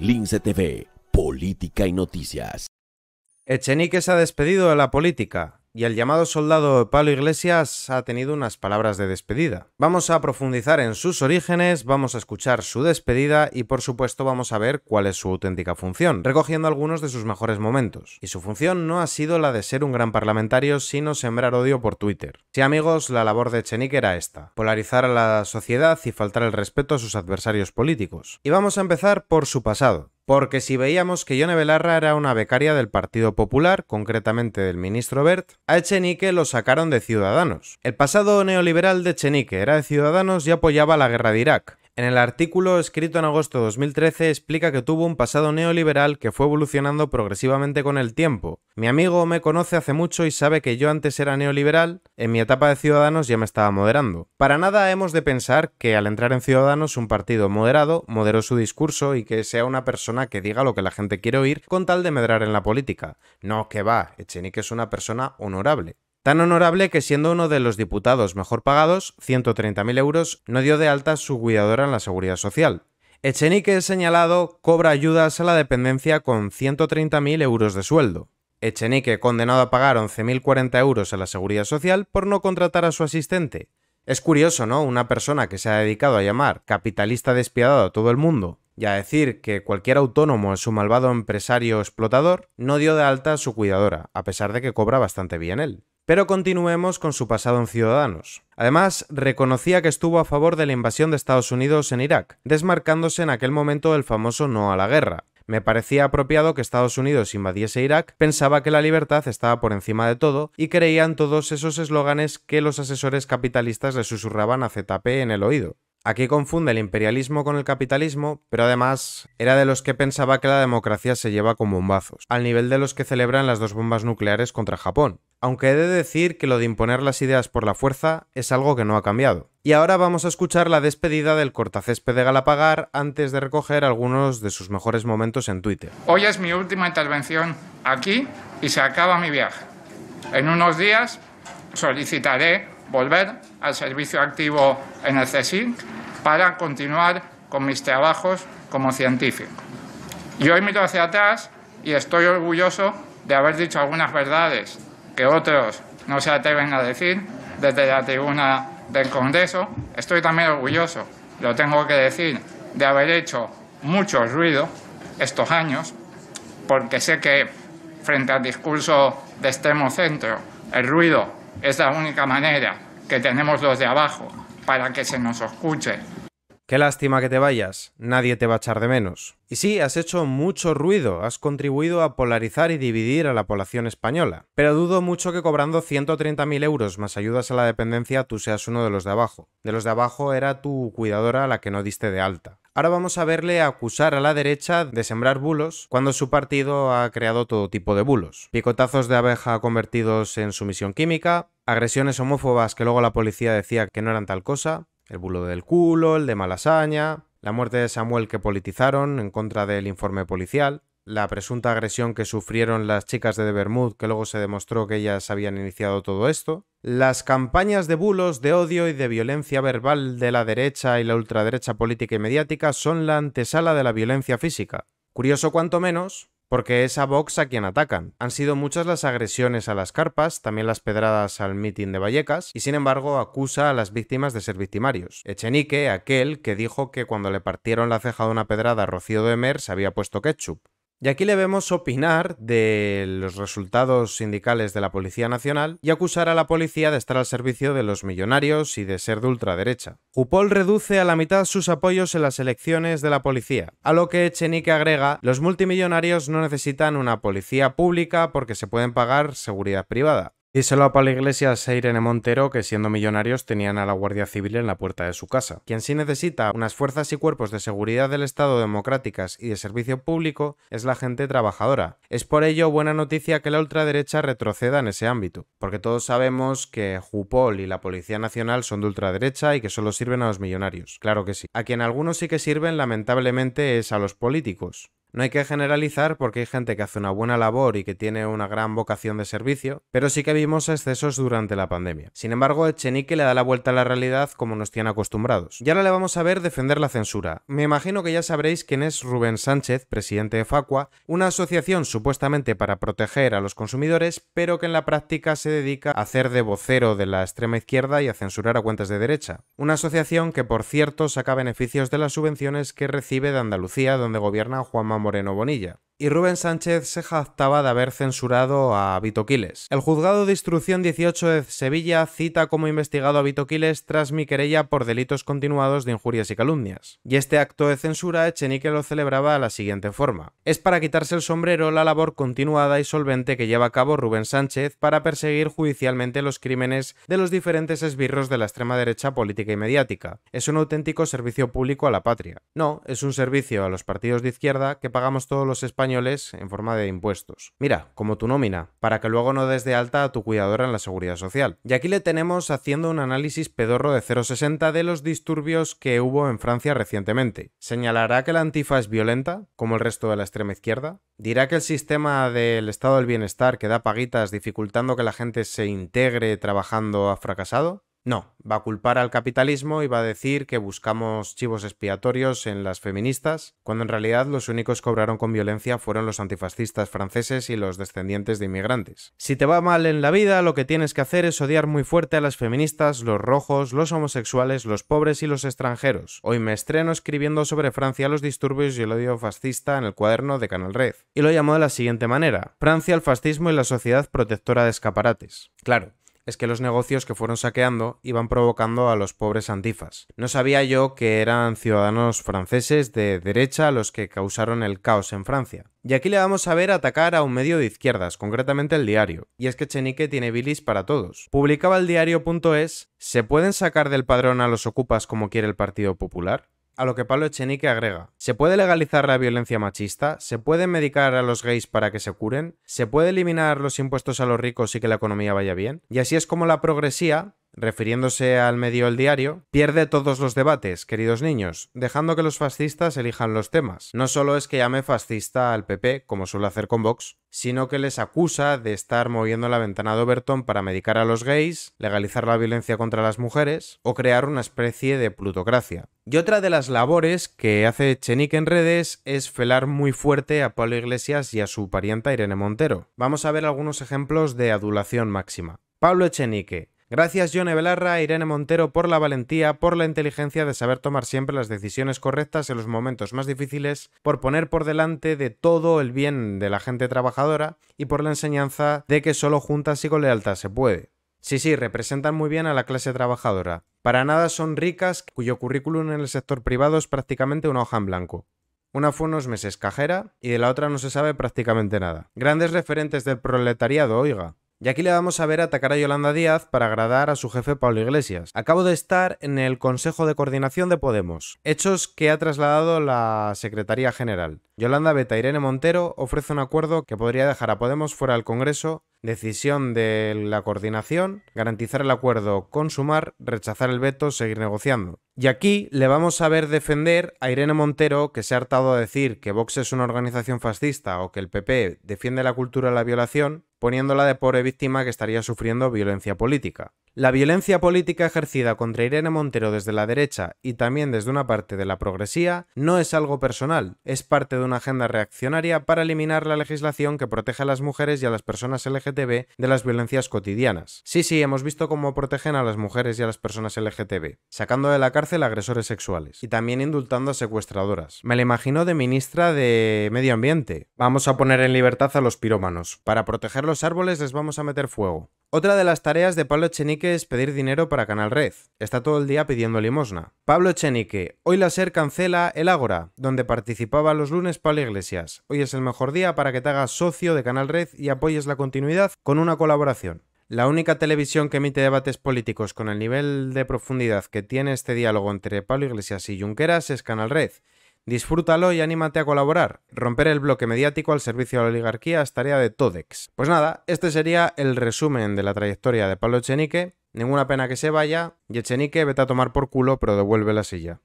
Lince TV, Política y Noticias. Echenique se ha despedido de la política y el llamado soldado Pablo Iglesias ha tenido unas palabras de despedida. Vamos a profundizar en sus orígenes, vamos a escuchar su despedida y por supuesto vamos a ver cuál es su auténtica función, recogiendo algunos de sus mejores momentos. Y su función no ha sido la de ser un gran parlamentario, sino sembrar odio por Twitter. Sí amigos, la labor de Chenique era esta, polarizar a la sociedad y faltar el respeto a sus adversarios políticos. Y vamos a empezar por su pasado. Porque si veíamos que Yone Belarra era una becaria del Partido Popular, concretamente del ministro Bert, a Echenique lo sacaron de Ciudadanos. El pasado neoliberal de Echenique era de Ciudadanos y apoyaba la guerra de Irak. En el artículo escrito en agosto de 2013 explica que tuvo un pasado neoliberal que fue evolucionando progresivamente con el tiempo. Mi amigo me conoce hace mucho y sabe que yo antes era neoliberal, en mi etapa de Ciudadanos ya me estaba moderando. Para nada hemos de pensar que al entrar en Ciudadanos un partido moderado moderó su discurso y que sea una persona que diga lo que la gente quiere oír con tal de medrar en la política. No, que va, Echenique es una persona honorable. Tan honorable que siendo uno de los diputados mejor pagados, 130.000 euros, no dio de alta su cuidadora en la seguridad social. Echenique señalado, cobra ayudas a la dependencia con 130.000 euros de sueldo. Echenique condenado a pagar 11.040 euros a la seguridad social por no contratar a su asistente. Es curioso, ¿no? Una persona que se ha dedicado a llamar capitalista despiadado a todo el mundo y a decir que cualquier autónomo es su malvado empresario explotador, no dio de alta a su cuidadora, a pesar de que cobra bastante bien él. Pero continuemos con su pasado en Ciudadanos. Además, reconocía que estuvo a favor de la invasión de Estados Unidos en Irak, desmarcándose en aquel momento del famoso no a la guerra. Me parecía apropiado que Estados Unidos invadiese Irak, pensaba que la libertad estaba por encima de todo y creían todos esos eslóganes que los asesores capitalistas le susurraban a ZP en el oído. Aquí confunde el imperialismo con el capitalismo, pero además era de los que pensaba que la democracia se lleva con bombazos, al nivel de los que celebran las dos bombas nucleares contra Japón. Aunque he de decir que lo de imponer las ideas por la fuerza es algo que no ha cambiado. Y ahora vamos a escuchar la despedida del cortacésped de Galapagar antes de recoger algunos de sus mejores momentos en Twitter. Hoy es mi última intervención aquí y se acaba mi viaje. En unos días solicitaré volver al servicio activo en el CSIC para continuar con mis trabajos como científico. Yo miro hacia atrás y estoy orgulloso de haber dicho algunas verdades que otros no se atreven a decir desde la tribuna del Congreso. Estoy también orgulloso, lo tengo que decir, de haber hecho mucho ruido estos años, porque sé que frente al discurso de extremo centro, el ruido es la única manera que tenemos los de abajo para que se nos escuche. Qué lástima que te vayas, nadie te va a echar de menos. Y sí, has hecho mucho ruido, has contribuido a polarizar y dividir a la población española. Pero dudo mucho que cobrando 130.000 euros más ayudas a la dependencia tú seas uno de los de abajo. De los de abajo era tu cuidadora la que no diste de alta. Ahora vamos a verle acusar a la derecha de sembrar bulos cuando su partido ha creado todo tipo de bulos. Picotazos de abeja convertidos en sumisión química, agresiones homófobas que luego la policía decía que no eran tal cosa, el bulo del culo, el de malasaña, la muerte de Samuel que politizaron en contra del informe policial la presunta agresión que sufrieron las chicas de Bermud, que luego se demostró que ellas habían iniciado todo esto, las campañas de bulos de odio y de violencia verbal de la derecha y la ultraderecha política y mediática son la antesala de la violencia física. Curioso cuanto menos, porque es a Vox a quien atacan. Han sido muchas las agresiones a las carpas, también las pedradas al mitin de Vallecas, y sin embargo acusa a las víctimas de ser victimarios. Echenique, aquel que dijo que cuando le partieron la ceja de una pedrada a Rocío de Mer se había puesto ketchup. Y aquí le vemos opinar de los resultados sindicales de la Policía Nacional y acusar a la policía de estar al servicio de los millonarios y de ser de ultraderecha. Jupol reduce a la mitad sus apoyos en las elecciones de la policía, a lo que Echenique agrega, los multimillonarios no necesitan una policía pública porque se pueden pagar seguridad privada. Díselo a Pablo Iglesias e Irene Montero que siendo millonarios tenían a la Guardia Civil en la puerta de su casa. Quien sí necesita unas fuerzas y cuerpos de seguridad del Estado democráticas y de servicio público es la gente trabajadora. Es por ello buena noticia que la ultraderecha retroceda en ese ámbito, porque todos sabemos que Jupol y la Policía Nacional son de ultraderecha y que solo sirven a los millonarios. Claro que sí. A quien algunos sí que sirven lamentablemente es a los políticos. No hay que generalizar porque hay gente que hace una buena labor y que tiene una gran vocación de servicio, pero sí que vimos excesos durante la pandemia. Sin embargo, Echenique le da la vuelta a la realidad como nos tienen acostumbrados. Y ahora le vamos a ver defender la censura. Me imagino que ya sabréis quién es Rubén Sánchez, presidente de Facua, una asociación supuestamente para proteger a los consumidores, pero que en la práctica se dedica a hacer de vocero de la extrema izquierda y a censurar a cuentas de derecha. Una asociación que, por cierto, saca beneficios de las subvenciones que recibe de Andalucía, donde gobierna Juan. Moreno Bonilla y Rubén Sánchez se jactaba de haber censurado a Vito El juzgado de instrucción 18 de Sevilla cita como investigado a vitoquiles tras mi querella por delitos continuados de injurias y calumnias. Y este acto de censura Echenique lo celebraba de la siguiente forma. Es para quitarse el sombrero la labor continuada y solvente que lleva a cabo Rubén Sánchez para perseguir judicialmente los crímenes de los diferentes esbirros de la extrema derecha política y mediática. Es un auténtico servicio público a la patria. No, es un servicio a los partidos de izquierda que pagamos todos los españoles en forma de impuestos. Mira, como tu nómina, para que luego no des de alta a tu cuidadora en la seguridad social. Y aquí le tenemos haciendo un análisis pedorro de 0,60 de los disturbios que hubo en Francia recientemente. ¿Señalará que la antifa es violenta, como el resto de la extrema izquierda? ¿Dirá que el sistema del estado del bienestar que da paguitas dificultando que la gente se integre trabajando ha fracasado? No, va a culpar al capitalismo y va a decir que buscamos chivos expiatorios en las feministas, cuando en realidad los únicos que obraron con violencia fueron los antifascistas franceses y los descendientes de inmigrantes. Si te va mal en la vida, lo que tienes que hacer es odiar muy fuerte a las feministas, los rojos, los homosexuales, los pobres y los extranjeros. Hoy me estreno escribiendo sobre Francia, los disturbios y el odio fascista en el cuaderno de Canal Red. Y lo llamó de la siguiente manera, Francia, el fascismo y la sociedad protectora de escaparates. Claro, es que los negocios que fueron saqueando iban provocando a los pobres antifas. No sabía yo que eran ciudadanos franceses de derecha los que causaron el caos en Francia. Y aquí le vamos a ver atacar a un medio de izquierdas, concretamente el diario. Y es que Chenique tiene bilis para todos. Publicaba el diario.es, ¿se pueden sacar del padrón a los ocupas como quiere el Partido Popular? a lo que Pablo Echenique agrega. ¿Se puede legalizar la violencia machista? ¿Se puede medicar a los gays para que se curen? ¿Se puede eliminar los impuestos a los ricos y que la economía vaya bien? Y así es como la progresía refiriéndose al medio El Diario, pierde todos los debates, queridos niños, dejando que los fascistas elijan los temas. No solo es que llame fascista al PP, como suele hacer con Vox, sino que les acusa de estar moviendo la ventana de Overton para medicar a los gays, legalizar la violencia contra las mujeres o crear una especie de plutocracia. Y otra de las labores que hace Chenique en redes es felar muy fuerte a Pablo Iglesias y a su parienta Irene Montero. Vamos a ver algunos ejemplos de adulación máxima. Pablo Echenique, Gracias John Belarra e Irene Montero por la valentía, por la inteligencia de saber tomar siempre las decisiones correctas en los momentos más difíciles, por poner por delante de todo el bien de la gente trabajadora y por la enseñanza de que solo juntas y con lealtad se puede. Sí, sí, representan muy bien a la clase trabajadora. Para nada son ricas, cuyo currículum en el sector privado es prácticamente una hoja en blanco. Una fue unos meses cajera y de la otra no se sabe prácticamente nada. Grandes referentes del proletariado, oiga. Y aquí le vamos a ver atacar a Yolanda Díaz para agradar a su jefe Pablo Iglesias. Acabo de estar en el Consejo de Coordinación de Podemos, hechos que ha trasladado la Secretaría General. Yolanda Beta e Irene Montero ofrece un acuerdo que podría dejar a Podemos fuera del Congreso, decisión de la coordinación, garantizar el acuerdo consumar, rechazar el veto, seguir negociando. Y aquí le vamos a ver defender a Irene Montero, que se ha hartado a decir que Vox es una organización fascista o que el PP defiende la cultura de la violación, poniéndola de pobre víctima que estaría sufriendo violencia política. La violencia política ejercida contra Irene Montero desde la derecha y también desde una parte de la progresía no es algo personal, es parte de una agenda reaccionaria para eliminar la legislación que protege a las mujeres y a las personas LGTB de las violencias cotidianas. Sí, sí, hemos visto cómo protegen a las mujeres y a las personas LGTB, sacando de la cárcel agresores sexuales y también indultando a secuestradoras. Me la imagino de ministra de Medio Ambiente. Vamos a poner en libertad a los pirómanos para proteger los árboles les vamos a meter fuego. Otra de las tareas de Pablo Chenique es pedir dinero para Canal Red. Está todo el día pidiendo limosna. Pablo Chenique, hoy la SER cancela el Ágora, donde participaba los lunes Pablo Iglesias. Hoy es el mejor día para que te hagas socio de Canal Red y apoyes la continuidad con una colaboración. La única televisión que emite debates políticos con el nivel de profundidad que tiene este diálogo entre Pablo Iglesias y Junqueras es Canal Red, Disfrútalo y anímate a colaborar. Romper el bloque mediático al servicio de la oligarquía es tarea de Todex. Pues nada, este sería el resumen de la trayectoria de Pablo Echenique. Ninguna pena que se vaya, y Echenique vete a tomar por culo, pero devuelve la silla.